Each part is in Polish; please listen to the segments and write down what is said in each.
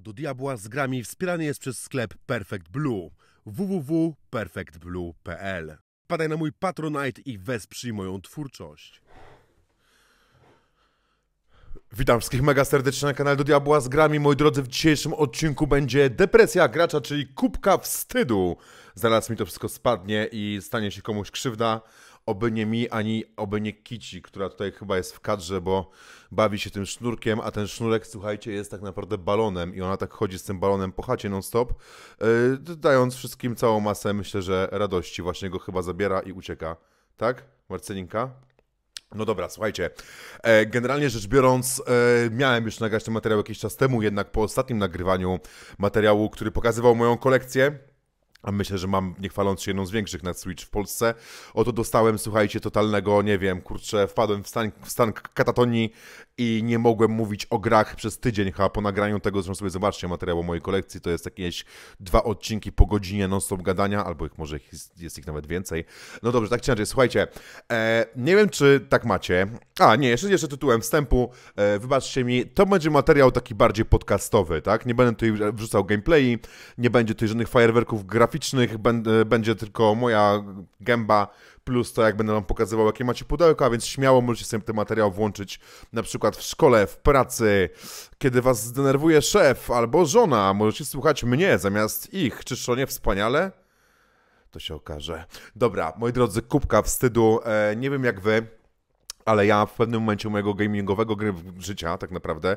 do diabła z grami wspierany jest przez sklep Perfect Blue www.perfectblue.pl Padaj na mój Patronite i wesprzyj moją twórczość. Witam wszystkich mega serdecznie na kanale do Diabła z grami. Moi drodzy, w dzisiejszym odcinku będzie depresja gracza, czyli kubka wstydu. Zaraz mi to wszystko spadnie i stanie się komuś krzywda oby nie mi, ani oby nie Kici, która tutaj chyba jest w kadrze, bo bawi się tym sznurkiem, a ten sznurek, słuchajcie, jest tak naprawdę balonem i ona tak chodzi z tym balonem po chacie non-stop, yy, dając wszystkim całą masę, myślę, że radości. Właśnie go chyba zabiera i ucieka. Tak, Marcelinka? No dobra, słuchajcie. E, generalnie rzecz biorąc, e, miałem już nagrać ten materiał jakiś czas temu, jednak po ostatnim nagrywaniu materiału, który pokazywał moją kolekcję, a myślę, że mam, nie chwaląc się, jedną z większych na Switch w Polsce. Oto dostałem, słuchajcie, totalnego, nie wiem, kurczę, wpadłem w stan, w stan katatonii, i nie mogłem mówić o grach przez tydzień chyba po nagraniu tego, zresztą sobie zobaczcie materiał o mojej kolekcji, to jest jakieś dwa odcinki po godzinie non-stop gadania, albo ich może jest ich nawet więcej. No dobrze, tak czy inaczej, słuchajcie, e, nie wiem czy tak macie, a nie, jeszcze, jeszcze tytułem wstępu, e, wybaczcie mi, to będzie materiał taki bardziej podcastowy, tak, nie będę tutaj wrzucał gameplay, nie będzie tutaj żadnych fajerwerków graficznych, ben, będzie tylko moja gęba plus to, jak będę wam pokazywał, jakie macie pudełka, więc śmiało możecie sobie ten materiał włączyć na przykład w szkole, w pracy, kiedy was zdenerwuje szef albo żona, możecie słuchać mnie zamiast ich. Czyż to nie wspaniale? To się okaże. Dobra, moi drodzy, kubka wstydu. E, nie wiem jak wy, ale ja w pewnym momencie mojego gamingowego gry życia, tak naprawdę,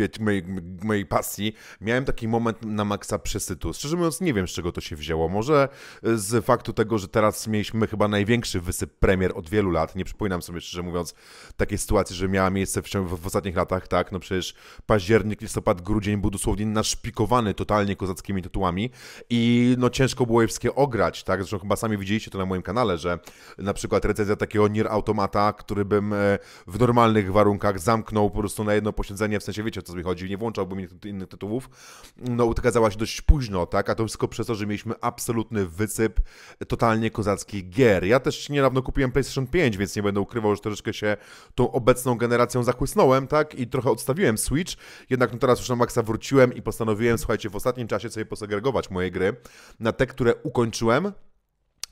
e, mojej, mojej pasji, miałem taki moment na maksa przesytu. Szczerze mówiąc, nie wiem z czego to się wzięło. Może z faktu tego, że teraz mieliśmy chyba największy wysyp premier od wielu lat. Nie przypominam sobie, szczerze mówiąc, takiej sytuacji, że miała miejsce w, w, w ostatnich latach, tak? No przecież październik, listopad, grudzień był dosłownie naszpikowany totalnie kozackimi tytułami i no ciężko było je wszystkie ograć, tak? Zresztą chyba sami widzieliście to na moim kanale, że na przykład recenzja takiego Nier Automata formata, który bym e, w normalnych warunkach zamknął po prostu na jedno posiedzenie, w sensie wiecie o co mi chodzi, nie włączałbym innych tytułów, no ukazała się dość późno, tak, a to wszystko przez to, że mieliśmy absolutny wysyp totalnie kozackich gier. Ja też niedawno kupiłem PlayStation 5, więc nie będę ukrywał, że troszeczkę się tą obecną generacją zachłysnąłem, tak, i trochę odstawiłem Switch, jednak no teraz już na maksa wróciłem i postanowiłem, słuchajcie, w ostatnim czasie sobie posegregować moje gry na te, które ukończyłem,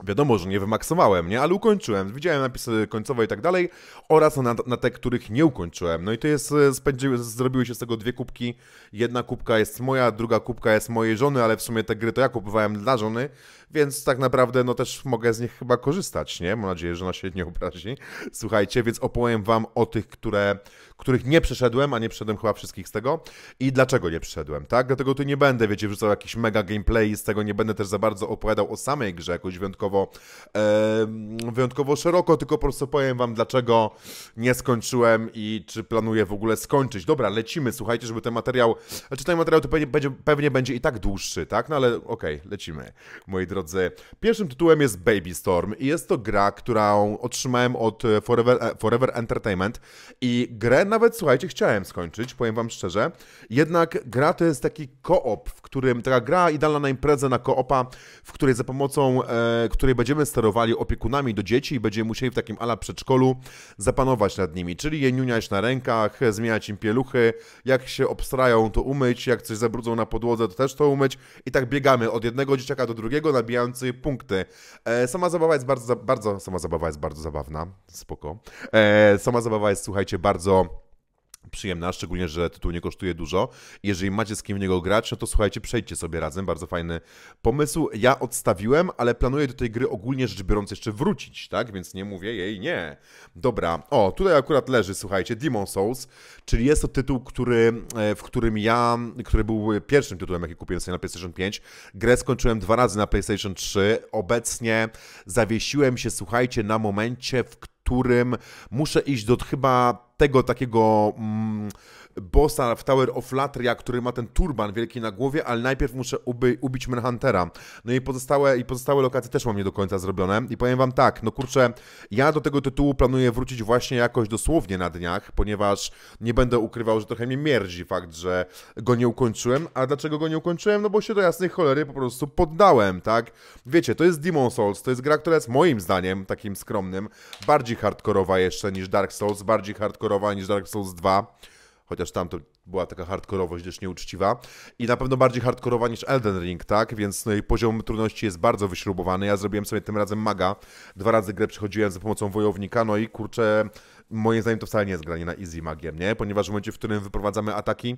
Wiadomo, że nie wymaksowałem, nie? Ale ukończyłem. Widziałem napisy końcowe i tak dalej oraz na, na, te, których nie ukończyłem. No i to jest, e, zrobiły się z tego dwie kubki. Jedna kubka jest moja, druga kubka jest mojej żony, ale w sumie te gry to ja kupowałem dla żony, więc tak naprawdę no też mogę z nich chyba korzystać, nie? Mam nadzieję, że ona się nie obrazi. Słuchajcie, więc opowiem wam o tych, które których nie przeszedłem, a nie przeszedłem chyba wszystkich z tego i dlaczego nie przeszedłem, tak? Dlatego tu nie będę, wiecie, wrzucał jakiś mega gameplay z tego, nie będę też za bardzo opowiadał o samej grze jakoś wyjątkowo, e, wyjątkowo szeroko, tylko po prostu powiem wam, dlaczego nie skończyłem i czy planuję w ogóle skończyć. Dobra, lecimy, słuchajcie, żeby ten materiał, znaczy ten materiał to pewnie będzie, pewnie będzie i tak dłuższy, tak? No ale okej, okay, lecimy, moi drodzy. Pierwszym tytułem jest Baby Storm i jest to gra, którą otrzymałem od e, Forever, e, Forever Entertainment i grę nawet słuchajcie, chciałem skończyć, powiem wam szczerze. Jednak gra to jest taki koop, w którym taka gra idealna na imprezę, na koopa, w której za pomocą e, której będziemy sterowali opiekunami do dzieci i będziemy musieli w takim ala przedszkolu zapanować nad nimi, czyli je niuniać na rękach, zmieniać im pieluchy, jak się obstrają to umyć, jak coś zabrudzą na podłodze to też to umyć i tak biegamy od jednego dzieciaka do drugiego, nabijając punkty. E, sama zabawa jest bardzo, bardzo, sama zabawa jest bardzo zabawna, spoko. E, sama zabawa jest, słuchajcie, bardzo przyjemna, szczególnie, że tytuł nie kosztuje dużo. Jeżeli macie z kim w niego grać, no to słuchajcie, przejdźcie sobie razem, bardzo fajny pomysł. Ja odstawiłem, ale planuję do tej gry ogólnie rzecz biorąc jeszcze wrócić, tak? Więc nie mówię jej nie. Dobra, o, tutaj akurat leży, słuchajcie, Demon Souls, czyli jest to tytuł, który, e, w którym ja, który był pierwszym tytułem, jaki kupiłem sobie na PlayStation 5. Grę skończyłem dwa razy na PlayStation 3. Obecnie zawiesiłem się, słuchajcie, na momencie, w którym muszę iść do chyba tego takiego. Mm, bossa w Tower of Latria, który ma ten turban wielki na głowie, ale najpierw muszę uby, ubić Manhuntera. No i pozostałe, i pozostałe lokacje też mam nie do końca zrobione. I powiem wam tak, no kurczę, ja do tego tytułu planuję wrócić właśnie jakoś dosłownie na dniach, ponieważ nie będę ukrywał, że trochę mnie mierdzi fakt, że go nie ukończyłem. A dlaczego go nie ukończyłem? No bo się do jasnej cholery po prostu poddałem, tak? Wiecie, to jest Demon Souls, to jest gra, która jest moim zdaniem, takim skromnym, bardziej hardkorowa jeszcze niż Dark Souls, bardziej hardkorowa niż Dark Souls 2 chociaż tam to była taka hardkorowość dość nieuczciwa i na pewno bardziej hardkorowa niż Elden Ring, tak? Więc no poziom trudności jest bardzo wyśrubowany. Ja zrobiłem sobie tym razem maga. Dwa razy grę przechodziłem za pomocą wojownika, no i kurczę, moim zdaniem to wcale nie jest granie na easy magiem, nie? Ponieważ w momencie, w którym wyprowadzamy ataki,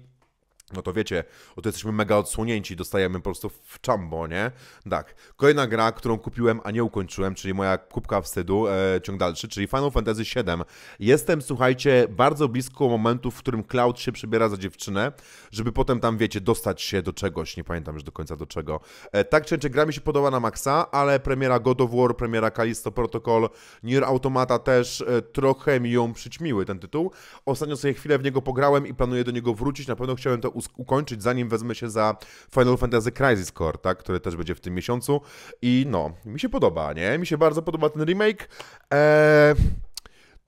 no to wiecie, oto jesteśmy mega odsłonięci, dostajemy po prostu w czambo, nie? Tak. Kolejna gra, którą kupiłem, a nie ukończyłem, czyli moja kubka wstydu, e, ciąg dalszy, czyli Final Fantasy VII. Jestem, słuchajcie, bardzo blisko momentu, w którym Cloud się przebiera za dziewczynę, żeby potem tam, wiecie, dostać się do czegoś, nie pamiętam już do końca do czego. E, tak czy inaczej, gra mi się podoba na maksa, ale premiera God of War, premiera Kalisto Protocol, Nier Automata też e, trochę mi ją przyćmiły, ten tytuł. Ostatnio sobie chwilę w niego pograłem i planuję do niego wrócić, na pewno chciałem to ukończyć, zanim wezmę się za Final Fantasy Crisis Core, tak? Który też będzie w tym miesiącu. I no, mi się podoba, nie? Mi się bardzo podoba ten remake. Eee,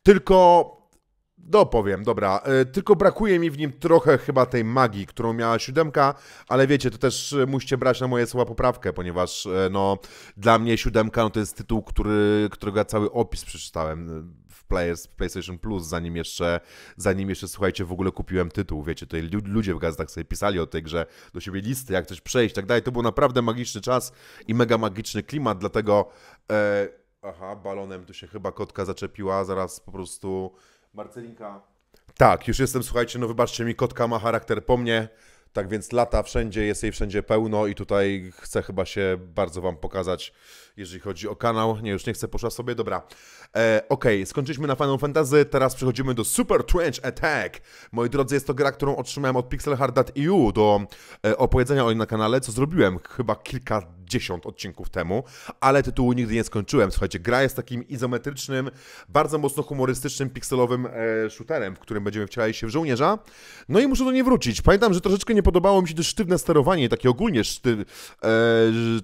tylko no powiem, dobra. E, tylko brakuje mi w nim trochę chyba tej magii, którą miała siódemka, ale wiecie, to też e, musicie brać na moje słowa poprawkę, ponieważ e, no, dla mnie siódemka no, to jest tytuł, który, którego ja cały opis przeczytałem Players PlayStation Plus, zanim jeszcze, zanim jeszcze, słuchajcie, w ogóle kupiłem tytuł, wiecie, tutaj ludzie w Gazetach sobie pisali o tej grze, do siebie listy, jak coś przejść, tak dalej, to był naprawdę magiczny czas i mega magiczny klimat, dlatego, e, aha, balonem tu się chyba kotka zaczepiła, zaraz po prostu Marcelinka... Tak, już jestem, słuchajcie, no wybaczcie mi, kotka ma charakter po mnie, tak więc lata wszędzie, jest jej wszędzie pełno i tutaj chcę chyba się bardzo Wam pokazać, jeżeli chodzi o kanał. Nie, już nie chcę, poszła sobie, dobra. E, Okej, okay. skończyliśmy na Final Fantasy, teraz przechodzimy do Super Trench Attack. Moi drodzy, jest to gra, którą otrzymałem od pixelhard.eu do e, opowiedzenia o niej na kanale, co zrobiłem chyba kilkadziesiąt odcinków temu, ale tytułu nigdy nie skończyłem. Słuchajcie, gra jest takim izometrycznym, bardzo mocno humorystycznym, pikselowym e, shooterem, w którym będziemy wcielali się w żołnierza. No i muszę do niej wrócić. Pamiętam, że troszeczkę nie podobało mi się to sztywne sterowanie, takie ogólnie szty, e,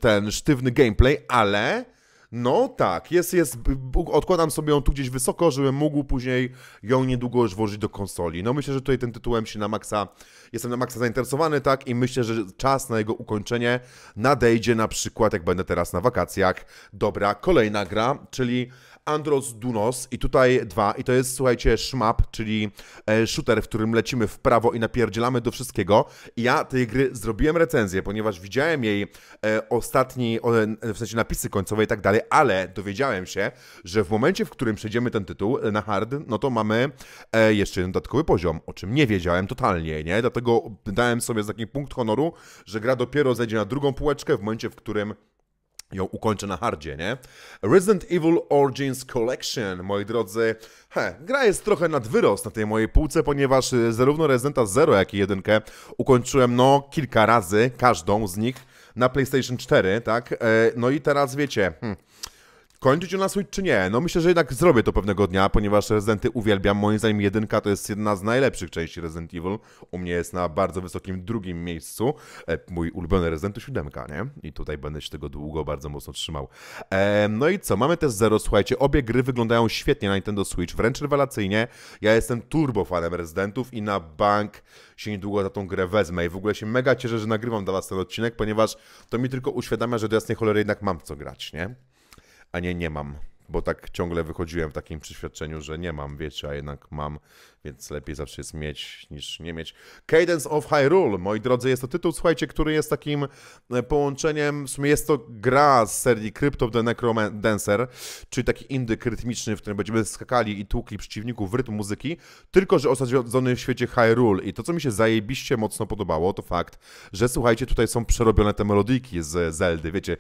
ten sztywny gameplay, ale ale no tak, jest, jest, odkładam sobie ją tu gdzieś wysoko, żebym mógł później ją niedługo już włożyć do konsoli. No myślę, że tutaj tym tytułem się na maksa, jestem na maksa zainteresowany, tak, i myślę, że czas na jego ukończenie nadejdzie na przykład, jak będę teraz na wakacjach. Dobra, kolejna gra, czyli Andros Dunos i tutaj dwa i to jest, słuchajcie, szmap, czyli e, shooter, w którym lecimy w prawo i napierdzielamy do wszystkiego. I ja tej gry zrobiłem recenzję, ponieważ widziałem jej e, ostatni, o, w sensie napisy końcowe i tak dalej, ale dowiedziałem się, że w momencie, w którym przejdziemy ten tytuł e, na hard, no to mamy e, jeszcze jeden dodatkowy poziom, o czym nie wiedziałem totalnie, nie? Dlatego dałem sobie taki punkt honoru, że gra dopiero zejdzie na drugą półeczkę w momencie, w którym ją ukończę na hardzie, nie? Resident Evil Origins Collection, moi drodzy. He, gra jest trochę nad wyrost na tej mojej półce, ponieważ e, zarówno Residenta 0, jak i 1 ukończyłem no kilka razy, każdą z nich na PlayStation 4, tak? E, no i teraz wiecie, hmm, kończyć ją na Switch czy nie? No myślę, że jednak zrobię to pewnego dnia, ponieważ Rezydenty uwielbiam. Moim zdaniem jedynka to jest jedna z najlepszych części Resident Evil. U mnie jest na bardzo wysokim drugim miejscu. E, mój ulubiony Resident to siódemka, nie? I tutaj będę się tego długo bardzo mocno trzymał. E, no i co? Mamy też Zero. Słuchajcie, obie gry wyglądają świetnie na Nintendo Switch, wręcz rewelacyjnie. Ja jestem turbo fanem Rezydentów i na bank się niedługo za tą grę wezmę. I w ogóle się mega cieszę, że nagrywam dla Was ten odcinek, ponieważ to mi tylko uświadamia, że do jasnej cholery jednak mam co grać, nie? a nie nie mam. Bo tak ciągle wychodziłem w takim przeświadczeniu, że nie mam, wiecie, a jednak mam, więc lepiej zawsze jest mieć niż nie mieć. Cadence of Hyrule, moi drodzy, jest to tytuł, słuchajcie, który jest takim e, połączeniem, w sumie jest to gra z serii Crypt of the Necromancer, czyli taki indyk rytmiczny, w którym będziemy skakali i tłukli przeciwników w rytm muzyki, tylko że osadzony w świecie Hyrule. I to, co mi się zajebiście mocno podobało, to fakt, że słuchajcie, tutaj są przerobione te melodiki z Zeldy, wiecie,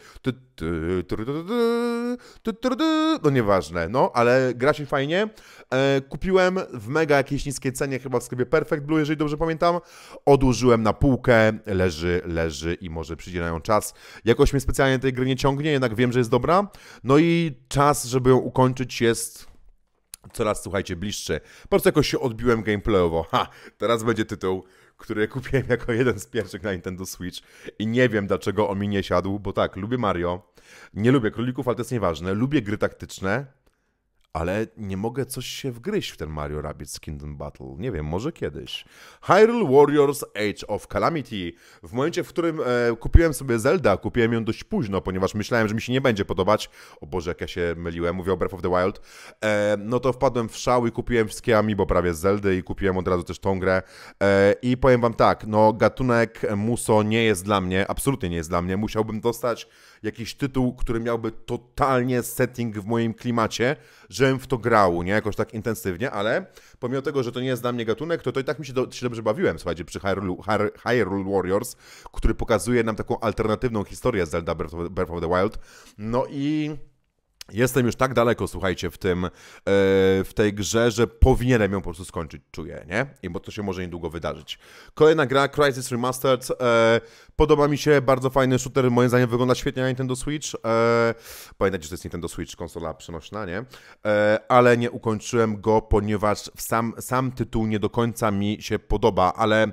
no nieważne, no, ale gra się fajnie. E, kupiłem w mega jakiejś jakiejś niskiej cenie, chyba w sklepie Perfect Blue, jeżeli dobrze pamiętam. Odłożyłem na półkę, leży, leży i może przyjdzie na czas. Jakoś mnie specjalnie tej gry nie ciągnie, jednak wiem, że jest dobra. No i czas, żeby ją ukończyć jest coraz, słuchajcie, bliższy. Po prostu jakoś się odbiłem gameplayowo. Ha, teraz będzie tytuł, który kupiłem jako jeden z pierwszych na Nintendo Switch i nie wiem, dlaczego on mi nie siadł, bo tak, lubię Mario, nie lubię królików, ale to jest nieważne, lubię gry taktyczne, ale nie mogę coś się wgryźć w ten Mario Rabbids Kingdom Battle. Nie wiem, może kiedyś. Hyrule Warriors Age of Calamity. W momencie, w którym e, kupiłem sobie Zelda, kupiłem ją dość późno, ponieważ myślałem, że mi się nie będzie podobać. O Boże, jak ja się myliłem, mówię o Breath of the Wild. E, no to wpadłem w szał i kupiłem wszystkie Amiibo prawie z Zeldy i kupiłem od razu też tą grę. E, I powiem wam tak, no gatunek Muso nie jest dla mnie, absolutnie nie jest dla mnie. Musiałbym dostać jakiś tytuł, który miałby totalnie setting w moim klimacie, żebym w to grał, nie? Jakoś tak intensywnie, ale pomimo tego, że to nie jest dla mnie gatunek, to, to i tak mi się, do, się dobrze bawiłem, słuchajcie, przy Hyrule, Warriors, który pokazuje nam taką alternatywną historię z Zelda Breath of the Wild. No i Jestem już tak daleko, słuchajcie, w tym, yy, w tej grze, że powinienem ją po prostu skończyć, czuję, nie? I bo to się może niedługo wydarzyć. Kolejna gra, Crisis Remastered. Yy, podoba mi się, bardzo fajny shooter, moim zdaniem wygląda świetnie na Nintendo Switch. Yy, pamiętajcie, że to jest Nintendo Switch, konsola przenośna, nie? Yy, ale nie ukończyłem go, ponieważ sam, sam tytuł nie do końca mi się podoba, ale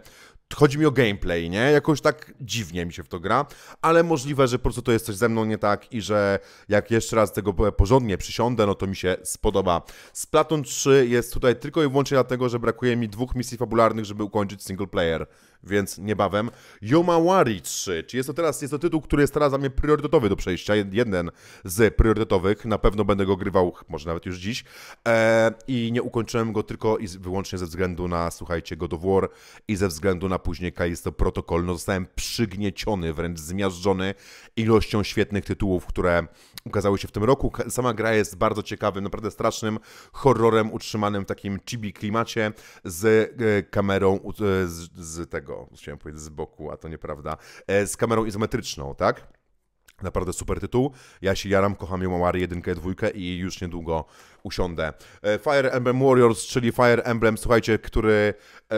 Chodzi mi o gameplay, nie? Jakoś tak dziwnie mi się w to gra, ale możliwe, że po prostu to jest coś ze mną nie tak i że jak jeszcze raz tego porządnie przysiądę, no to mi się spodoba. Splatoon 3 jest tutaj tylko i wyłącznie dlatego, że brakuje mi dwóch misji fabularnych, żeby ukończyć single player więc niebawem. Yomawari 3, czy jest to teraz, jest to tytuł, który jest teraz dla mnie priorytetowy do przejścia, jeden z priorytetowych, na pewno będę go grywał, może nawet już dziś, e, i nie ukończyłem go tylko i wyłącznie ze względu na, słuchajcie, God of War i ze względu na później Kalisto Protocol, no zostałem przygnieciony, wręcz zmiażdżony ilością świetnych tytułów, które ukazały się w tym roku. Sama gra jest bardzo ciekawym, naprawdę strasznym horrorem utrzymanym w takim chibi klimacie z e, kamerą e, z, z tego, chciałem powiedzieć z boku, a to nieprawda, e, z kamerą izometryczną, tak? Naprawdę super tytuł. Ja się jaram, kocham ją Małary 1 i 2 i już niedługo usiądę. E, Fire Emblem Warriors, czyli Fire Emblem, słuchajcie, który e,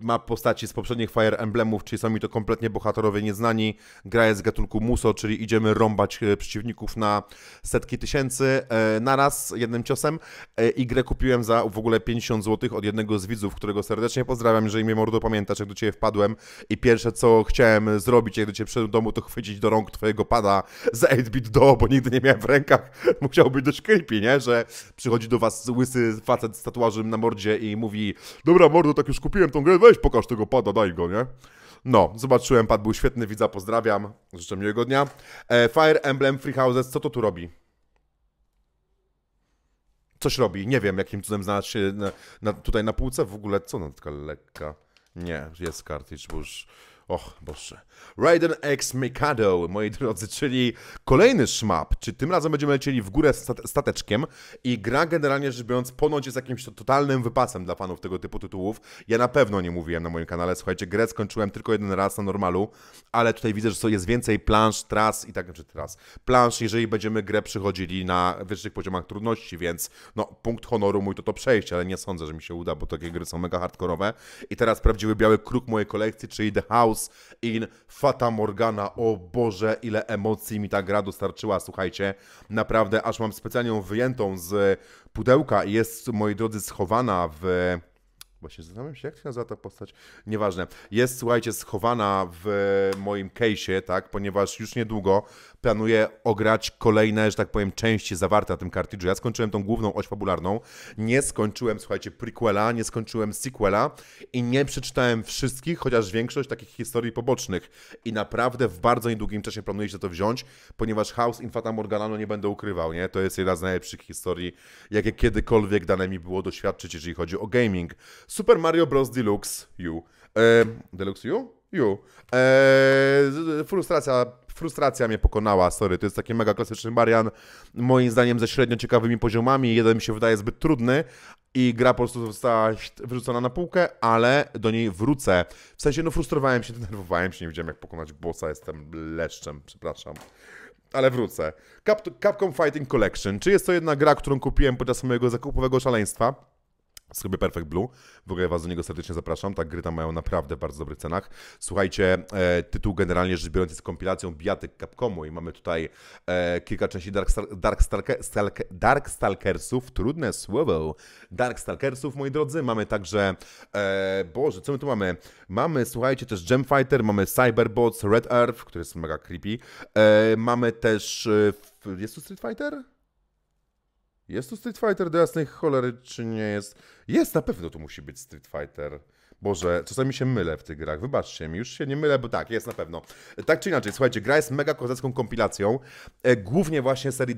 ma postaci z poprzednich Fire Emblemów, czyli są mi to kompletnie bohaterowie nieznani. Gra jest z gatunku Muso, czyli idziemy rąbać e, przeciwników na setki tysięcy naraz, jednym ciosem. I grę kupiłem za w ogóle 50 zł od jednego z widzów, którego serdecznie pozdrawiam, jeżeli mnie mordo pamiętasz, jak do Ciebie wpadłem i pierwsze co chciałem zrobić, jak do Ciebie przyszedłem do domu, to chwycić do rąk Twojego pada za 8-bit do, bo nigdy nie miałem w rękach. Musiał być dość creepy, nie? Że przy przychodzi do was łysy facet z tatuażem na mordzie i mówi Dobra mordo, tak już kupiłem tą grę, weź pokaż tego pada, daj go, nie? No, zobaczyłem, pad był świetny, widza pozdrawiam, życzę miłego dnia. E, Fire Emblem Free Houses, co to tu robi? Coś robi, nie wiem jakim cudem znalazł się na, na, tutaj na półce, w ogóle co na taka lekka. Nie, jest kartycz bo już... Och, boże. Raiden X Mikado, moi drodzy, czyli kolejny szmap. Czy tym razem będziemy lecieli w górę stateczkiem i gra generalnie rzecz biorąc ponoć jest jakimś totalnym wypasem dla fanów tego typu tytułów. Ja na pewno nie mówiłem na moim kanale, słuchajcie, grę skończyłem tylko jeden raz na normalu, ale tutaj widzę, że jest więcej plansz, tras i tak, czy znaczy tras, plansz, jeżeli będziemy grę przychodzili na wyższych poziomach trudności, więc no, punkt honoru mój to to przejście, ale nie sądzę, że mi się uda, bo takie gry są mega hardkorowe. I teraz prawdziwy biały kruk mojej kolekcji, czyli The House Chaos in Fata Morgana. O Boże, ile emocji mi ta gra dostarczyła, słuchajcie. Naprawdę, aż mam specjalnie wyjętą z pudełka i jest, moi drodzy, schowana w Właśnie zastanawiam się, jak się nazywa ta postać. Nieważne. Jest, słuchajcie, schowana w moim case'ie, tak, ponieważ już niedługo planuję ograć kolejne, że tak powiem, części zawarte na tym kartridżu. Ja skończyłem tą główną oś fabularną, nie skończyłem, słuchajcie, prequela, nie skończyłem sequela i nie przeczytałem wszystkich, chociaż większość takich historii pobocznych. I naprawdę w bardzo niedługim czasie planuję się to wziąć, ponieważ House Infata Morgana, no nie będę ukrywał, nie? To jest jedna z najlepszych historii, jakie kiedykolwiek dane mi było doświadczyć, jeżeli chodzi o gaming. Super Mario Bros. Deluxe U. E, Deluxe U? U. E, frustracja, frustracja mnie pokonała, sorry. To jest taki mega klasyczny Marian, moim zdaniem ze średnio ciekawymi poziomami. Jeden mi się wydaje zbyt trudny, i gra po prostu została wyrzucona na półkę, ale do niej wrócę. W sensie, no frustrowałem się, denerwowałem się, nie wiedziałem jak pokonać bossa, jestem leszczem, przepraszam. Ale wrócę. Cap Capcom Fighting Collection. Czy jest to jedna gra, którą kupiłem podczas mojego zakupowego szaleństwa? Sobie Perfect Blue. W ogóle Was do niego serdecznie zapraszam. Tak, gry tam mają naprawdę w bardzo dobrych cenach. Słuchajcie, e, tytuł generalnie rzecz biorąc jest kompilacją bijatyk Capcomu i mamy tutaj e, kilka części Darkstalkersów. Dark Trudne słowo. Darkstalkersów, moi drodzy. Mamy także, e, Boże, co my tu mamy? Mamy, słuchajcie, też Gemfighter, mamy Cyberbots, Red Earth, który jest mega creepy. E, mamy też, e, jest tu Street Fighter? Jest tu Street Fighter do jasnej cholery, czy nie jest? Jest, na pewno tu musi być Street Fighter. Boże, czasami się mylę w tych grach, wybaczcie mi, już się nie mylę, bo tak, jest na pewno. Tak czy inaczej, słuchajcie, gra jest mega kozacką kompilacją, e, głównie właśnie serii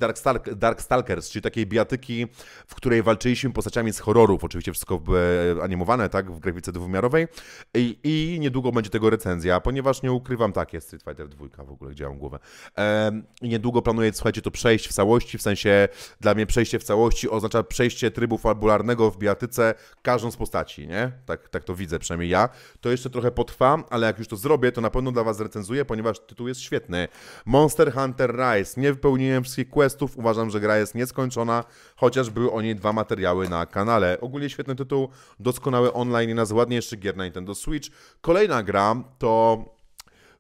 Dark Stalkers, czyli takiej biatyki, w której walczyliśmy postaciami z horrorów, oczywiście wszystko e, animowane, tak, w grafice dwumiarowej I, I, niedługo będzie tego recenzja, ponieważ nie ukrywam, tak, jest Street Fighter 2 w ogóle, gdzie mam głowę. E, I niedługo planuję, słuchajcie, to przejść w całości, w sensie dla mnie przejście w całości oznacza przejście trybu fabularnego w biatyce każdą z postaci, nie? Tak, tak to widzę widzę, przynajmniej ja. To jeszcze trochę potrwa, ale jak już to zrobię, to na pewno dla Was recenzuję, ponieważ tytuł jest świetny. Monster Hunter Rise. Nie wypełniłem wszystkich questów, uważam, że gra jest nieskończona, chociaż były o niej dwa materiały na kanale. Ogólnie świetny tytuł, doskonały online, i z ładniejszych gier na Nintendo Switch. Kolejna gra to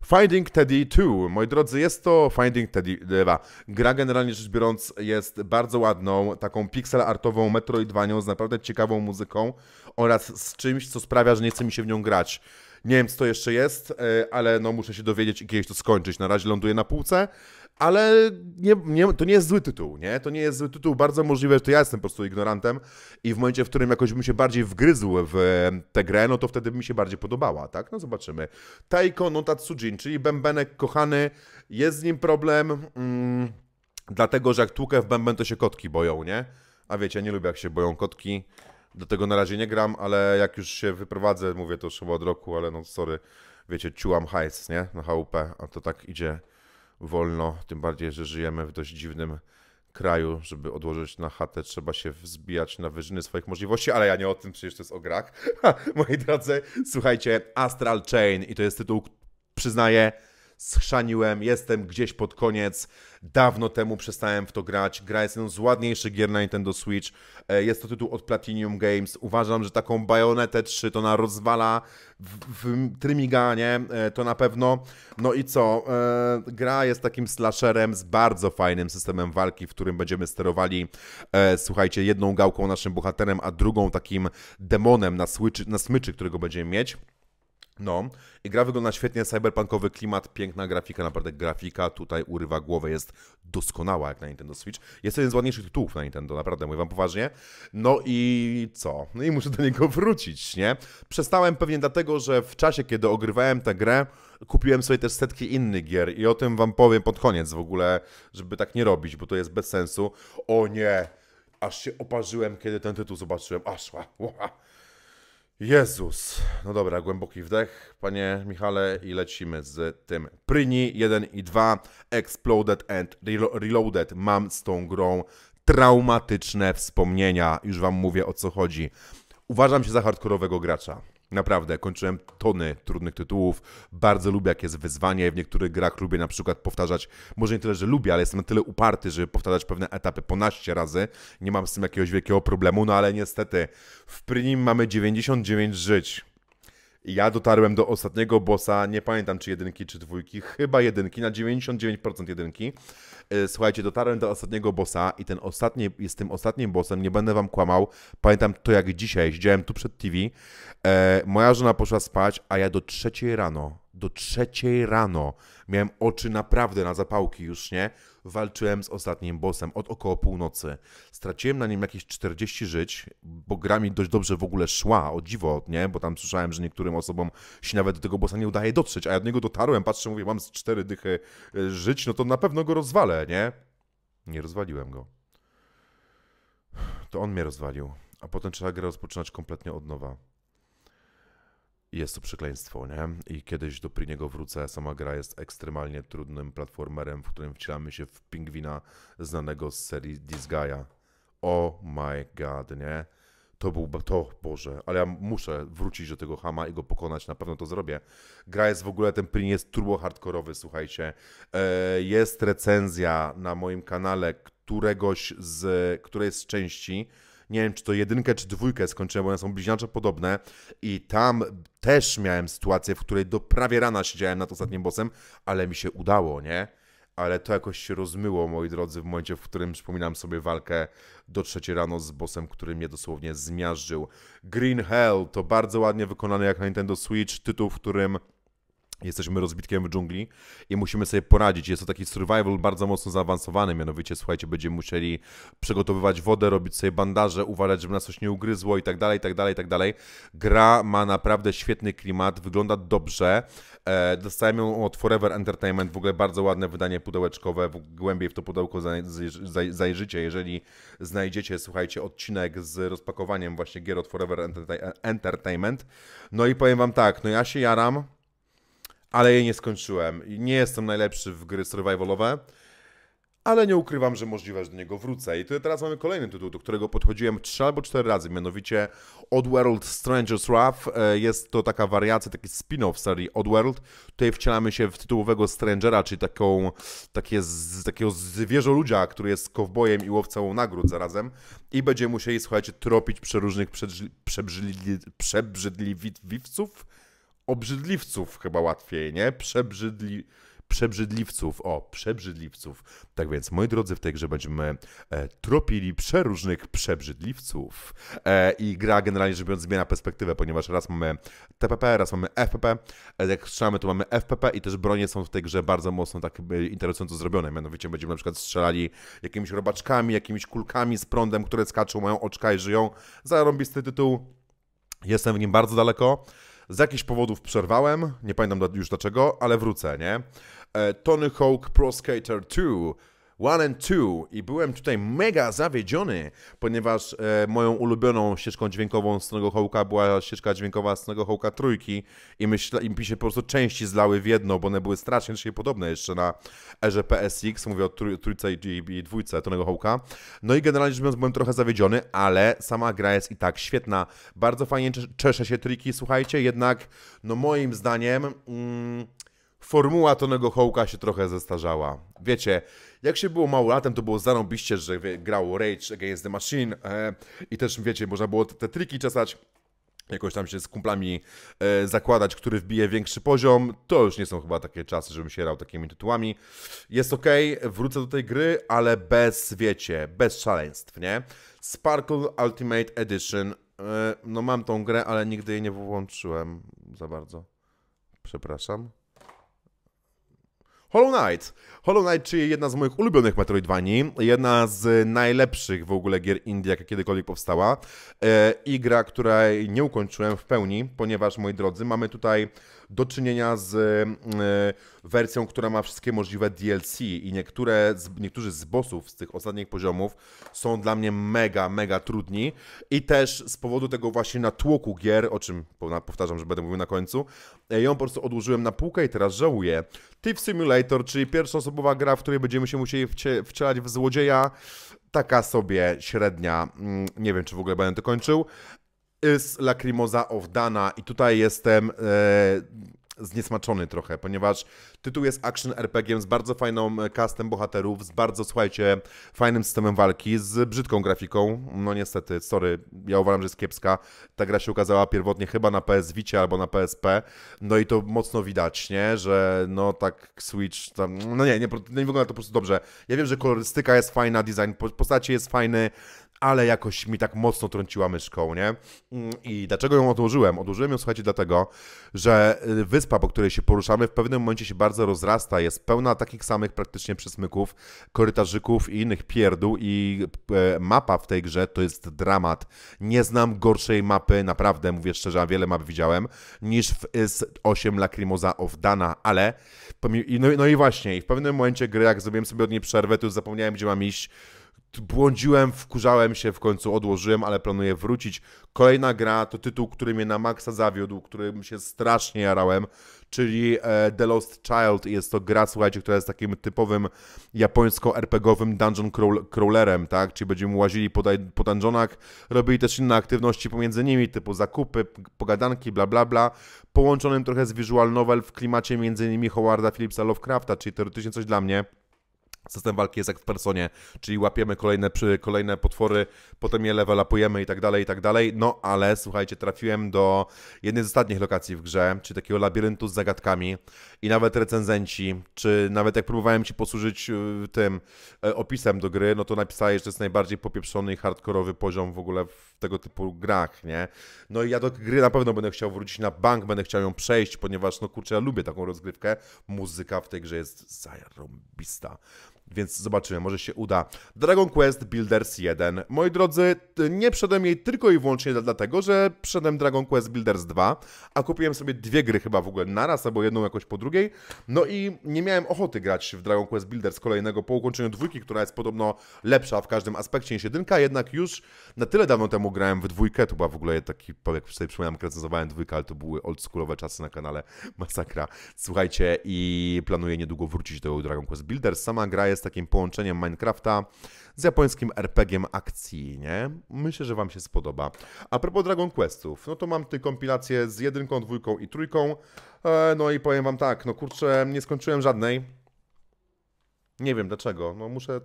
Finding Teddy 2. Moi drodzy, jest to Finding Teddy 2. Gra generalnie rzecz biorąc jest bardzo ładną, taką pixel artową metroidvanią z naprawdę ciekawą muzyką oraz z czymś, co sprawia, że nie chce mi się w nią grać. Nie wiem, co to jeszcze jest, e, ale no muszę się dowiedzieć i kiedyś to skończyć. Na razie ląduję na półce ale nie, nie, to nie jest zły tytuł, nie? To nie jest zły tytuł, bardzo możliwe, że to ja jestem po prostu ignorantem i w momencie, w którym jakoś bym się bardziej wgryzł w tę grę, no to wtedy by mi się bardziej podobała, tak? No zobaczymy. Taiko no Tatsujin, czyli bębenek kochany, jest z nim problem, mm, dlatego, że jak tłukę w bęben, to się kotki boją, nie? A wiecie, nie lubię jak się boją kotki, do tego na razie nie gram, ale jak już się wyprowadzę, mówię to już chyba od roku, ale no sorry, wiecie, ciułam hajs, nie? Na chałupę, a to tak idzie wolno, tym bardziej, że żyjemy w dość dziwnym kraju, żeby odłożyć na chatę, trzeba się wzbijać na wyżyny swoich możliwości, ale ja nie o tym, przecież to jest o grach. moi drodzy, słuchajcie, Astral Chain i to jest tytuł, przyznaję, schrzaniłem, jestem gdzieś pod koniec. Dawno temu przestałem w to grać. Gra jest jedną z ładniejszych gier na Nintendo Switch. E, jest to tytuł od Platinum Games. Uważam, że taką Bayonetę 3 to na rozwala w, w trymiganie, e, to na pewno. No i co? E, gra jest takim slasherem z bardzo fajnym systemem walki, w którym będziemy sterowali, słuchajcie, jedną gałką naszym bohaterem, a drugą takim demonem na, słyczy, na smyczy, którego będziemy mieć. No, i gra wygląda świetnie, cyberpunkowy klimat, piękna grafika, naprawdę grafika tutaj urywa głowę, jest doskonała jak na Nintendo Switch. Jest jeden z ładniejszych tytułów na Nintendo, naprawdę, mówię wam poważnie. No i co? No i muszę do niego wrócić, nie? Przestałem pewnie dlatego, że w czasie, kiedy ogrywałem tę grę, kupiłem sobie też setki innych gier i o tym wam powiem pod koniec w ogóle, żeby tak nie robić, bo to jest bez sensu. O nie! Aż się oparzyłem, kiedy ten tytuł zobaczyłem. Aż, ła, ła. Jezus. No dobra, głęboki wdech, panie Michale, i lecimy z tym. Pryni 1 i 2, Exploded and Reloaded. Mam z tą grą traumatyczne wspomnienia. Już wam mówię o co chodzi. Uważam się za hardkorowego gracza. Naprawdę, kończyłem tony trudnych tytułów. Bardzo lubię, jak jest wyzwanie. W niektórych grach lubię na przykład powtarzać, może nie tyle, że lubię, ale jestem na tyle uparty, żeby powtarzać pewne etapy ponaście razy. Nie mam z tym jakiegoś wielkiego problemu, no ale niestety w Prim mamy 99 żyć. Ja dotarłem do ostatniego bossa, nie pamiętam czy jedynki, czy dwójki, chyba jedynki, na 99% jedynki. E, słuchajcie, dotarłem do ostatniego bossa i ten ostatni jest tym ostatnim bossem, nie będę wam kłamał. Pamiętam to jak dzisiaj, siedziałem tu przed TV, e, moja żona poszła spać, a ja do trzeciej rano, do trzeciej rano miałem oczy naprawdę na zapałki już, nie? walczyłem z ostatnim bossem od około północy. Straciłem na nim jakieś 40 żyć, bo gra mi dość dobrze w ogóle szła, o dziwo, nie? Bo tam słyszałem, że niektórym osobom się nawet do tego bossa nie udaje dotrzeć, a ja do niego dotarłem, patrzę, mówię, mam z 4 dychy e, żyć, no to na pewno go rozwalę, nie? Nie rozwaliłem go. To on mnie rozwalił, a potem trzeba grę rozpoczynać kompletnie od nowa jest to przekleństwo, nie? I kiedyś do Priniego wrócę. Sama gra jest ekstremalnie trudnym platformerem, w którym wcielamy się w pingwina znanego z serii Disgaea. Oh my god, nie? To był, to Boże, ale ja muszę wrócić do tego Hama i go pokonać, na pewno to zrobię. Gra jest w ogóle, ten Prin jest turbo hardkorowy, słuchajcie. E, jest recenzja na moim kanale któregoś z, której z części, nie wiem czy to jedynkę czy dwójkę skończyłem, bo one są bliźniacze podobne i tam też miałem sytuację, w której do prawie rana siedziałem nad ostatnim bossem, ale mi się udało, nie? Ale to jakoś się rozmyło, moi drodzy, w momencie, w którym przypominam sobie walkę do trzeciej rano z bossem, który mnie dosłownie zmiażdżył. Green Hell to bardzo ładnie wykonany jak na Nintendo Switch tytuł, w którym Jesteśmy rozbitkiem w dżungli i musimy sobie poradzić. Jest to taki survival bardzo mocno zaawansowany, mianowicie, słuchajcie, będziemy musieli przygotowywać wodę, robić sobie bandaże, uważać, żeby nas coś nie ugryzło i tak dalej, i tak dalej, i tak dalej. Gra ma naprawdę świetny klimat, wygląda dobrze. E, dostajemy ją od Forever Entertainment, w ogóle bardzo ładne wydanie pudełeczkowe, głębiej w to pudełko zajrzycie, jeżeli znajdziecie, słuchajcie, odcinek z rozpakowaniem właśnie gier od Forever Entertainment. No i powiem wam tak, no ja się jaram, ale jej nie skończyłem. Nie jestem najlepszy w gry survivalowe, ale nie ukrywam, że możliwe, że do niego wrócę. I teraz mamy kolejny tytuł, do którego podchodziłem trzy albo cztery razy, mianowicie Oddworld Stranger's Wrath. E, jest to taka wariacja, taki spin-off serii Oddworld. Tutaj wcielamy się w tytułowego Strangera, czyli taką, takie z, takiego zwierzoludzia, który jest kowbojem i łowcą nagród zarazem. I będziemy musieli, słuchajcie, tropić przeróżnych przebrzydliwców, przebrzydli, przebrzydli, obrzydliwców chyba łatwiej, nie? Przebrzydli... Przebrzydliwców, o, przebrzydliwców. Tak więc, moi drodzy, w tej grze będziemy e, tropili przeróżnych przebrzydliwców. E, I gra generalnie żeby biorąc zmienia perspektywę, ponieważ raz mamy TPP, raz mamy FPP. E, jak strzelamy, to mamy FPP i też bronie są w tej grze bardzo mocno tak e, interesująco zrobione. Mianowicie będziemy na przykład strzelali jakimiś robaczkami, jakimiś kulkami z prądem, które skaczą, mają oczka i żyją. Zarąbisty tytuł. Jestem w nim bardzo daleko. Z jakichś powodów przerwałem, nie pamiętam już dlaczego, ale wrócę, nie? E, Tony Hawk Pro Skater 2 one and Two i byłem tutaj mega zawiedziony, ponieważ e, moją ulubioną ścieżką dźwiękową Snego Hołka była ścieżka dźwiękowa Snego Hołka trójki i, myśla, im mi się po prostu części zlały w jedno, bo one były strasznie się podobne jeszcze na erze PSX, mówię o trój, trójce i, i dwójce Tonego Hołka. No i generalnie rzecz biorąc byłem trochę zawiedziony, ale sama gra jest i tak świetna. Bardzo fajnie czesze się triki, słuchajcie, jednak no moim zdaniem... Mm, formuła Tonego Hołka się trochę zestarzała. Wiecie, jak się było latem, to było zarąbiście, że wie, grało Rage Against the Machine e, i też, wiecie, można było te, te triki czasać jakoś tam się z kumplami e, zakładać, który wbije większy poziom. To już nie są chyba takie czasy, żebym się rał takimi tytułami. Jest ok, wrócę do tej gry, ale bez, wiecie, bez szaleństw, nie? Sparkle Ultimate Edition. E, no mam tą grę, ale nigdy jej nie włączyłem za bardzo. Przepraszam. Hollow Knight. Hollow Knight, czyli jedna z moich ulubionych Metroidvanii, jedna z najlepszych w ogóle gier indie, jaka kiedykolwiek powstała e, i gra, której nie ukończyłem w pełni, ponieważ, moi drodzy, mamy tutaj do czynienia z e, wersją, która ma wszystkie możliwe DLC i niektóre, niektórzy z bossów z tych ostatnich poziomów są dla mnie mega, mega trudni i też z powodu tego właśnie natłoku gier, o czym powtarzam, że będę mówił na końcu, e, ją po prostu odłożyłem na półkę i teraz żałuję. Thief Simulator Simulator, czyli osobowa gra, w której będziemy się musieli wcielać w złodzieja. Taka sobie średnia, mm, nie wiem czy w ogóle będę to kończył. Is Lacrimosa of Dana i tutaj jestem e, zniesmaczony trochę, ponieważ tytuł jest action RPG z bardzo fajną e, castem bohaterów, z bardzo, słuchajcie, fajnym systemem walki, z brzydką grafiką. No niestety, sorry, ja uważam, że jest kiepska. Ta gra się ukazała pierwotnie chyba na PS Vita albo na PSP, no i to mocno widać, nie? Że no tak Switch, tam, no nie, nie, nie wygląda to po prostu dobrze. Ja wiem, że kolorystyka jest fajna, design postaci jest fajny, ale jakoś mi tak mocno trąciła myszką, nie? Mm, I dlaczego ją odłożyłem? Odłożyłem ją, słuchajcie, dlatego, że y, wyspa, po której się poruszamy, w pewnym momencie się bardzo rozrasta, jest pełna takich samych praktycznie przesmyków, korytarzyków i innych pierdół i e, mapa w tej grze to jest dramat. Nie znam gorszej mapy, naprawdę, mówię szczerze, a wiele map widziałem, niż w S8 Lacrimosa of Dana, ale... No, no, i właśnie, i w pewnym momencie gry, jak zrobiłem sobie od niej przerwę, to już zapomniałem, gdzie mam iść, błądziłem, wkurzałem się, w końcu odłożyłem, ale planuję wrócić. Kolejna gra to tytuł, który mnie na maksa zawiódł, którym się strasznie jarałem, czyli e, The Lost Child. Jest to gra, słuchajcie, która jest takim typowym japońsko-RPGowym dungeon crawlerem, tak? Czyli będziemy łazili po, po dungeonach, robili też inne aktywności pomiędzy nimi, typu zakupy, pogadanki, bla bla bla, połączonym trochę z visual novel w klimacie między innymi Howarda Phillipsa Lovecrafta, czyli teoretycznie coś dla mnie. System walki jest jak w Personie, czyli łapiemy kolejne, kolejne potwory, potem je level upujemy i tak dalej, i tak dalej. No ale słuchajcie, trafiłem do jednej z ostatnich lokacji w grze, czyli takiego labiryntu z zagadkami i nawet recenzenci, czy nawet jak próbowałem Ci posłużyć y, tym e, opisem do gry, no to napisałeś, że to jest najbardziej popieprzony i hardkorowy poziom w ogóle w tego typu grach, nie? No i ja do gry na pewno będę chciał wrócić na bank, będę chciał ją przejść, ponieważ no kurczę, ja lubię taką rozgrywkę. Muzyka w tej grze jest zarąbista więc zobaczymy, może się uda. Dragon Quest Builders 1. Moi drodzy, nie przedem jej tylko i wyłącznie dlatego, że przedem Dragon Quest Builders 2, a kupiłem sobie dwie gry chyba w ogóle naraz, albo jedną jakoś po drugiej, no i nie miałem ochoty grać w Dragon Quest Builders kolejnego po ukończeniu dwójki, która jest podobno lepsza w każdym aspekcie niż jedynka, jednak już na tyle dawno temu grałem w dwójkę, to była w ogóle taki, jak sobie przypominam, recenzowałem dwójkę, ale to były oldschoolowe czasy na kanale, masakra. Słuchajcie, i planuję niedługo wrócić do Dragon Quest Builders, sama gra jest jest takim połączeniem Minecrafta z japońskim rpg akcji, nie? Myślę, że Wam się spodoba. A propos Dragon Questów, no to mam tutaj kompilację z jedynką, dwójką i trójką. E, no i powiem Wam tak, no kurczę, nie skończyłem żadnej. Nie wiem dlaczego, no muszę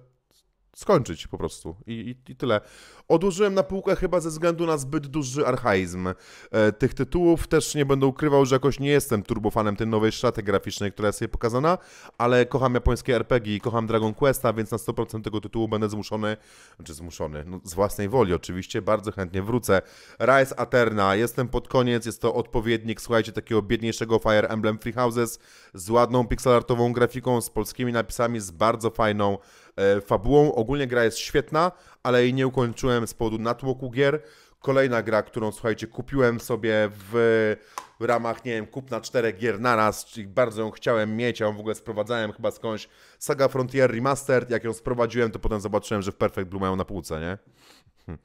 skończyć po prostu. I, i, I, tyle. Odłożyłem na półkę chyba ze względu na zbyt duży archaizm e, tych tytułów. Też nie będę ukrywał, że jakoś nie jestem turbofanem tej nowej szaty graficznej, która jest jej pokazana, ale kocham japońskie RPG i kocham Dragon Questa, więc na 100% tego tytułu będę zmuszony, znaczy zmuszony, no, z własnej woli oczywiście, bardzo chętnie wrócę. Rise Aterna, jestem pod koniec, jest to odpowiednik, słuchajcie, takiego biedniejszego Fire Emblem Free Houses z ładną pixelartową grafiką, z polskimi napisami, z bardzo fajną E, fabułą. Ogólnie gra jest świetna, ale jej nie ukończyłem z powodu natłoku gier. Kolejna gra, którą słuchajcie, kupiłem sobie w ramach, nie wiem, kupna czterech gier naraz, czyli bardzo ją chciałem mieć, a ją w ogóle sprowadzałem chyba skądś. Saga Frontier Remastered, jak ją sprowadziłem, to potem zobaczyłem, że w Perfect Blue mają na półce, nie?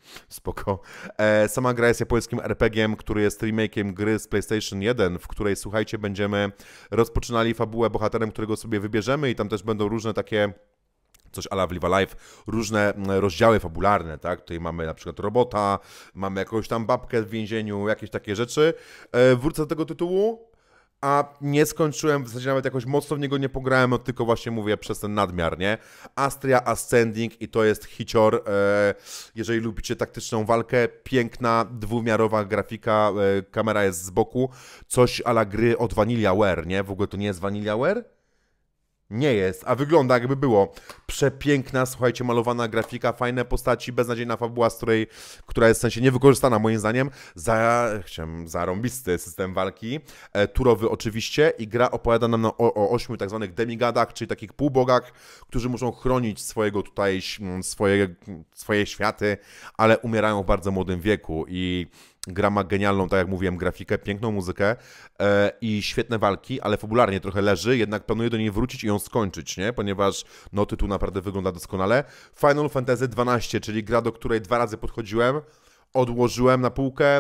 Spoko. E, sama gra jest japońskim RPG-iem, który jest remakiem gry z PlayStation 1, w której, słuchajcie, będziemy rozpoczynali fabułę bohaterem, którego sobie wybierzemy i tam też będą różne takie coś ala Live Life, różne mm, rozdziały fabularne, tak? Tutaj mamy na przykład robota, mamy jakąś tam babkę w więzieniu, jakieś takie rzeczy. E, wrócę do tego tytułu, a nie skończyłem, w zasadzie nawet jakoś mocno w niego nie pograłem, no, tylko właśnie mówię przez ten nadmiar, nie? Astria Ascending i to jest hicior. E, jeżeli lubicie taktyczną walkę, piękna, dwumiarowa grafika, e, kamera jest z boku, coś ala gry od Vanilla Wear, nie? W ogóle to nie jest Vanilla Wear? nie jest, a wygląda jakby było. Przepiękna, słuchajcie, malowana grafika, fajne postaci, beznadziejna fabuła, z której, która jest w sensie niewykorzystana moim zdaniem. Za, chciałem, zarąbisty system walki, e, turowy oczywiście i gra opowiada nam o, o ośmiu tak zwanych demigadach, czyli takich półbogach, którzy muszą chronić swojego tutaj, mm, swoje, swoje światy, ale umierają w bardzo młodym wieku i Gra ma genialną, tak jak mówiłem, grafikę, piękną muzykę e, i świetne walki, ale fabularnie trochę leży, jednak planuję do niej wrócić i ją skończyć, nie? Ponieważ no, tytuł naprawdę wygląda doskonale. Final Fantasy XII, czyli gra, do której dwa razy podchodziłem, odłożyłem na półkę.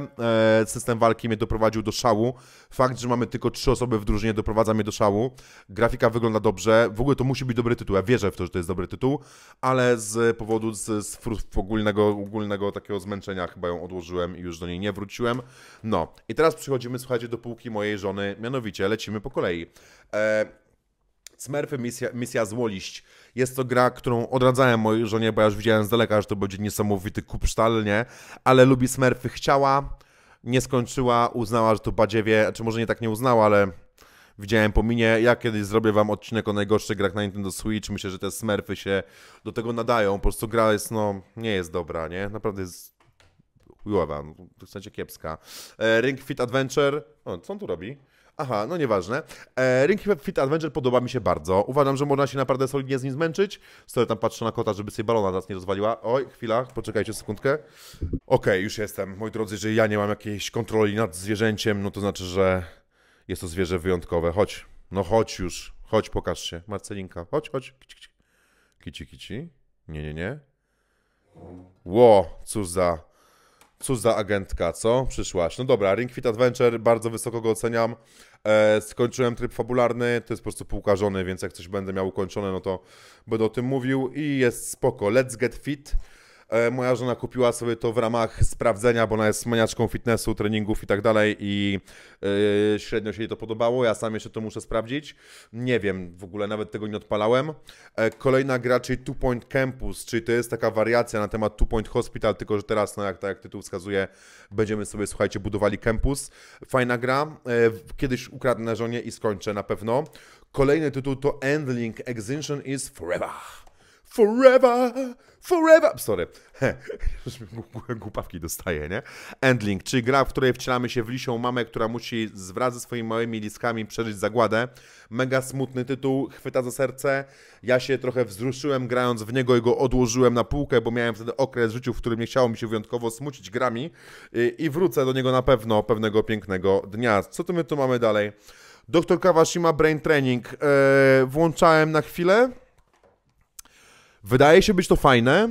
E, system walki mnie doprowadził do szału. Fakt, że mamy tylko trzy osoby w drużynie doprowadza mnie do szału. Grafika wygląda dobrze. W ogóle to musi być dobry tytuł. Ja wierzę w to, że to jest dobry tytuł, ale z powodu z, z ogólnego, ogólnego takiego zmęczenia chyba ją odłożyłem i już do niej nie wróciłem. No i teraz przechodzimy, słuchajcie, do półki mojej żony. Mianowicie lecimy po kolei. E Smurfy, misja, misja Złoliść. Jest to gra, którą odradzałem mojej żonie, bo ja już widziałem z daleka, że to będzie niesamowity kupsztal, nie? Ale lubi Smurfy, chciała, nie skończyła, uznała, że to badziewie, czy może nie tak nie uznała, ale widziałem po minie. Ja kiedyś zrobię wam odcinek o najgorszych grach na Nintendo Switch. Myślę, że te smurfy się do tego nadają. Po prostu gra jest, no, nie jest dobra, nie? Naprawdę jest chujowa, w sensie kiepska. E, Ring Fit Adventure, o, co on tu robi? Aha, no nieważne. E, Ring Fit Adventure podoba mi się bardzo. Uważam, że można się naprawdę solidnie z nim zmęczyć. Stoję tam, patrzę na kota, żeby sobie balona nas nie rozwaliła. Oj, chwila, poczekajcie sekundkę. Okej, okay, już jestem. Moi drodzy, jeżeli ja nie mam jakiejś kontroli nad zwierzęciem, no to znaczy, że jest to zwierzę wyjątkowe. Chodź, no chodź już. Chodź, pokaż się. Marcelinka, chodź, chodź. Kici, kici. Kici, kici. Nie, nie, nie. Ło, cóż za... Cóż za agentka, co? Przyszłaś. No dobra, Ring Fit Adventure, bardzo wysoko go oceniam. E, skończyłem tryb fabularny, to jest po prostu półkażony, więc jak coś będę miał ukończone, no to będę o tym mówił i jest spoko. Let's Get Fit E, moja żona kupiła sobie to w ramach sprawdzenia, bo ona jest maniaczką fitnessu, treningów i tak dalej i e, średnio się jej to podobało. Ja sam jeszcze to muszę sprawdzić. Nie wiem, w ogóle nawet tego nie odpalałem. E, kolejna gra, czyli Two Point Campus, czyli to jest taka wariacja na temat Two Point Hospital, tylko że teraz, no jak, tak jak tytuł wskazuje, będziemy sobie, słuchajcie, budowali campus. Fajna gra. Kiedyś ukradnę żonie i skończę na pewno. Kolejny tytuł to Endling Extinction is Forever. Forever, forever. Sorry. Głupawki dostaje, nie? Endling, czyli gra, w której wcielamy się w lisią mamę, która musi wraz ze swoimi małymi liskami przeżyć zagładę. Mega smutny tytuł, chwyta za serce. Ja się trochę wzruszyłem grając w niego i go odłożyłem na półkę, bo miałem wtedy okres w życiu, w którym nie chciało mi się wyjątkowo smucić grami i wrócę do niego na pewno pewnego pięknego dnia. Co tu my tu mamy dalej? Doktor Kawashima Brain Training. Eee, włączałem na chwilę, Wydaje się być to fajne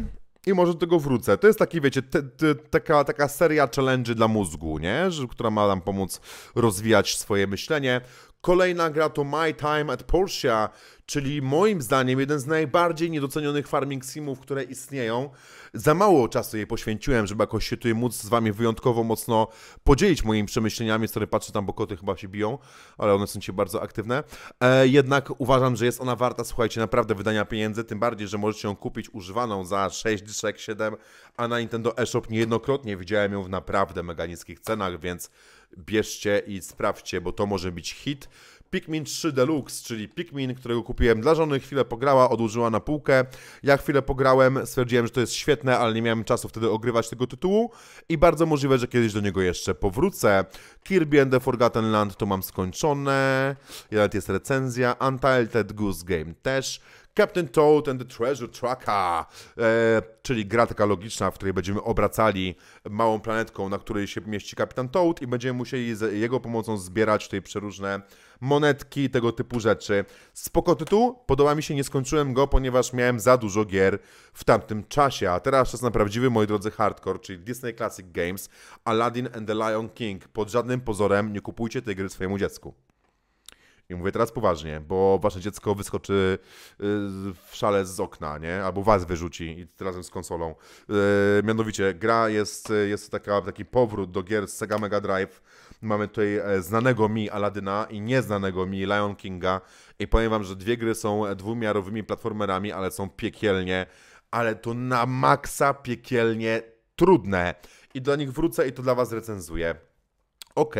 i może do tego wrócę. To jest taki, wiecie, te, te, taka, taka seria challenge dla mózgu, nie? Że, która ma nam pomóc rozwijać swoje myślenie. Kolejna gra to My Time at Porsche, Czyli moim zdaniem jeden z najbardziej niedocenionych farming simów, które istnieją. Za mało czasu jej poświęciłem, żeby jakoś się tutaj móc z wami wyjątkowo mocno podzielić moimi przemyśleniami. Sorry, patrzę tam, bo koty chyba się biją, ale one są się bardzo aktywne. E, jednak uważam, że jest ona warta, słuchajcie, naprawdę wydania pieniędzy, tym bardziej, że możecie ją kupić używaną za 6 dyszek, 7, a na Nintendo eShop niejednokrotnie widziałem ją w naprawdę mega niskich cenach, więc bierzcie i sprawdźcie, bo to może być hit. Pikmin 3 Deluxe, czyli Pikmin, którego kupiłem dla żony, chwilę pograła, odłożyła na półkę. Ja chwilę pograłem, stwierdziłem, że to jest świetne, ale nie miałem czasu wtedy ogrywać tego tytułu i bardzo możliwe, że kiedyś do niego jeszcze powrócę. Kirby and the Forgotten Land to mam skończone, nawet jest recenzja, Untitled Goose Game też. Captain Toad and the Treasure Tracker, e, czyli gra taka logiczna, w której będziemy obracali małą planetką, na której się mieści Kapitan Toad i będziemy musieli z jego pomocą zbierać tutaj przeróżne monetki, tego typu rzeczy. Spoko tytuł, podoba mi się, nie skończyłem go, ponieważ miałem za dużo gier w tamtym czasie, a teraz czas na prawdziwy, moi drodzy, hardcore, czyli Disney Classic Games, Aladdin and the Lion King. Pod żadnym pozorem nie kupujcie tej gry swojemu dziecku. I mówię teraz poważnie, bo wasze dziecko wyskoczy y, w szale z okna, nie? Albo was wyrzuci razem z konsolą. Y, mianowicie, gra jest, jest taka, taki powrót do gier z Sega Mega Drive. Mamy tutaj e, znanego mi Aladyna i nieznanego mi Lion Kinga. I powiem wam, że dwie gry są dwumiarowymi platformerami, ale są piekielnie, ale to na maksa piekielnie trudne. I do nich wrócę i to dla was recenzuję ok.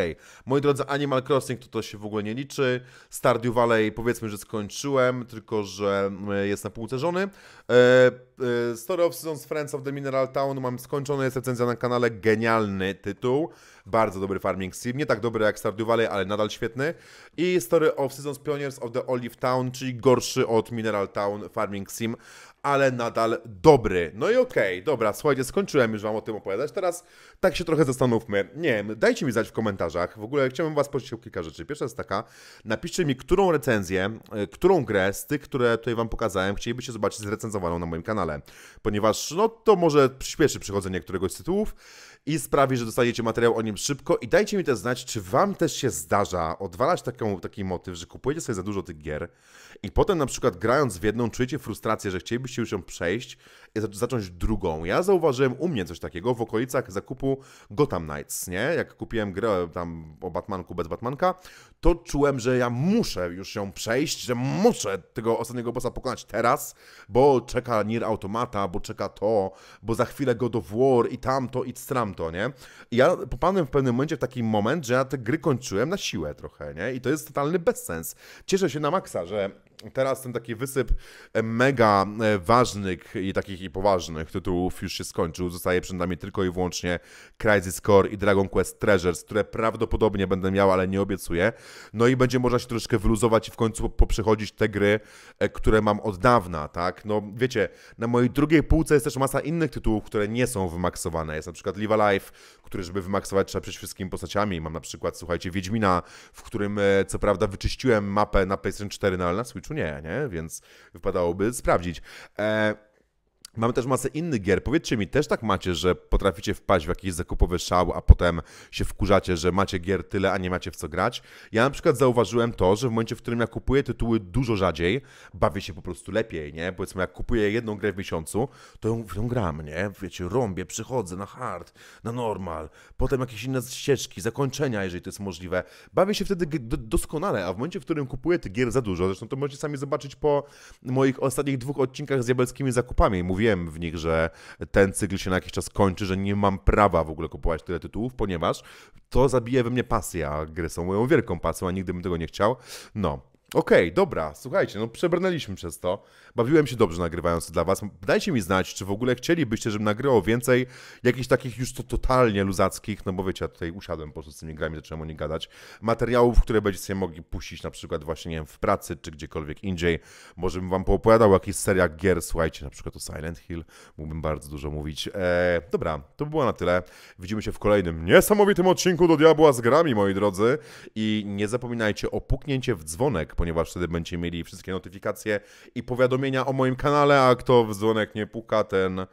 Moi drodzy, Animal Crossing to, to się w ogóle nie liczy. Stardew Valley powiedzmy, że skończyłem, tylko że e, jest na półce żony. E, e, Story of Seasons Friends of the Mineral Town mam skończone, jest recenzja na kanale, genialny tytuł. Bardzo dobry farming sim, nie tak dobry jak Stardew Valley, ale nadal świetny. I Story of Seasons Pioneers of the Olive Town, czyli gorszy od Mineral Town farming sim ale nadal dobry. No i okej, okay, dobra, słuchajcie, skończyłem już wam o tym opowiadać. Teraz tak się trochę zastanówmy. Nie wiem, dajcie mi znać w komentarzach. W ogóle chciałbym was prosić o kilka rzeczy. Pierwsza jest taka, napiszcie mi, którą recenzję, e, którą grę z tych, które tutaj wam pokazałem, chcielibyście zobaczyć zrecenzowaną na moim kanale. Ponieważ, no, to może przyspieszy przychodzenie któregoś z tytułów i sprawi, że dostaniecie materiał o nim szybko i dajcie mi też znać, czy wam też się zdarza odwalać taką, taki motyw, że kupujecie sobie za dużo tych gier i potem na przykład grając w jedną czujecie frustrację, że chcielibyście już ją przejść zacząć drugą. Ja zauważyłem u mnie coś takiego w okolicach zakupu Gotham Knights, nie? Jak kupiłem grę e, tam o Batmanku bez Batmanka, to czułem, że ja muszę już ją przejść, że muszę tego ostatniego bossa pokonać teraz, bo czeka Nier Automata, bo czeka to, bo za chwilę go do War i tamto i stramto, nie? I ja popadłem w pewnym momencie w taki moment, że ja te gry kończyłem na siłę trochę, nie? I to jest totalny bezsens. Cieszę się na maksa, że teraz ten taki wysyp e, mega e, ważnych i takich i poważnych tytułów już się skończył. Zostaje przed nami tylko i wyłącznie Crisis Core i Dragon Quest Treasures, które prawdopodobnie będę miał, ale nie obiecuję. No i będzie można się troszeczkę wyluzować i w końcu poprzechodzić te gry, e, które mam od dawna, tak? No wiecie, na mojej drugiej półce jest też masa innych tytułów, które nie są wymaksowane. Jest na przykład Live Alive, który żeby wymaksować trzeba przejść wszystkimi postaciami. Mam na przykład, słuchajcie, Wiedźmina, w którym co prawda wyczyściłem mapę na PlayStation 4, no ale na Switchu nie, nie? Więc wypadałoby sprawdzić. E, Mamy też masę innych gier. Powiedzcie mi, też tak macie, że potraficie wpaść w jakiś zakupowy szał, a potem się wkurzacie, że macie gier tyle, a nie macie w co grać? Ja na przykład zauważyłem to, że w momencie, w którym ja kupuję tytuły dużo rzadziej, bawię się po prostu lepiej, nie? Powiedzmy, jak kupuję jedną grę w miesiącu, to ją, ją gram, nie? Wiecie, rąbię, przychodzę na hard, na normal, potem jakieś inne ścieżki, zakończenia, jeżeli to jest możliwe. Bawię się wtedy doskonale, a w momencie, w którym kupuję tych gier za dużo, zresztą to możecie sami zobaczyć po moich ostatnich dwóch odcinkach z diabelskimi zakupami. Mówię wiem w nich, że ten cykl się na jakiś czas kończy, że nie mam prawa w ogóle kupować tyle tytułów, ponieważ to zabije we mnie pasję, a gry są moją wielką pasją, a nigdy bym tego nie chciał. No, Okej, okay, dobra, słuchajcie, no przebrnęliśmy przez to. Bawiłem się dobrze nagrywając dla Was. Dajcie mi znać, czy w ogóle chcielibyście, żebym nagrywał więcej jakichś takich już to totalnie luzackich, no bo wiecie, ja tutaj usiadłem po prostu z tymi grami, zacząłem o nich gadać, materiałów, które będziecie mogli puścić na przykład właśnie, nie wiem, w pracy, czy gdziekolwiek indziej. Może bym Wam poopowiadał jakiś jakichś seriach gier, słuchajcie, na przykład o Silent Hill, mógłbym bardzo dużo mówić. Eee, dobra, to by było na tyle. Widzimy się w kolejnym niesamowitym odcinku do Diabła z grami, moi drodzy. I nie zapominajcie o puknięcie w dzwonek, ponieważ wtedy będziecie mieli wszystkie notyfikacje i powiadomienia o moim kanale, a kto w dzwonek nie puka, ten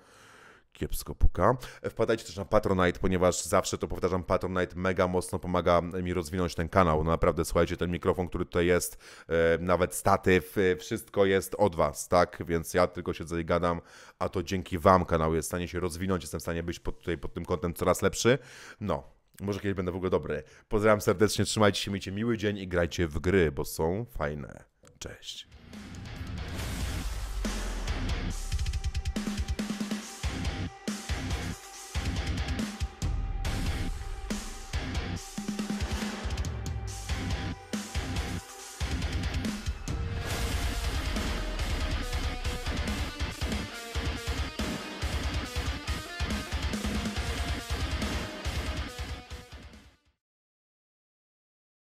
kiepsko puka. Wpadajcie też na Patronite, ponieważ zawsze to powtarzam, Patronite mega mocno pomaga mi rozwinąć ten kanał. No naprawdę, słuchajcie, ten mikrofon, który tutaj jest, e, nawet statyw, e, wszystko jest od Was, tak? Więc ja tylko siedzę i gadam, a to dzięki Wam kanał jest w stanie się rozwinąć, jestem w stanie być pod, tutaj pod tym kątem coraz lepszy. No, może kiedyś będę w ogóle dobry. Pozdrawiam serdecznie, trzymajcie się, miejcie miły dzień i grajcie w gry, bo są fajne. Cześć.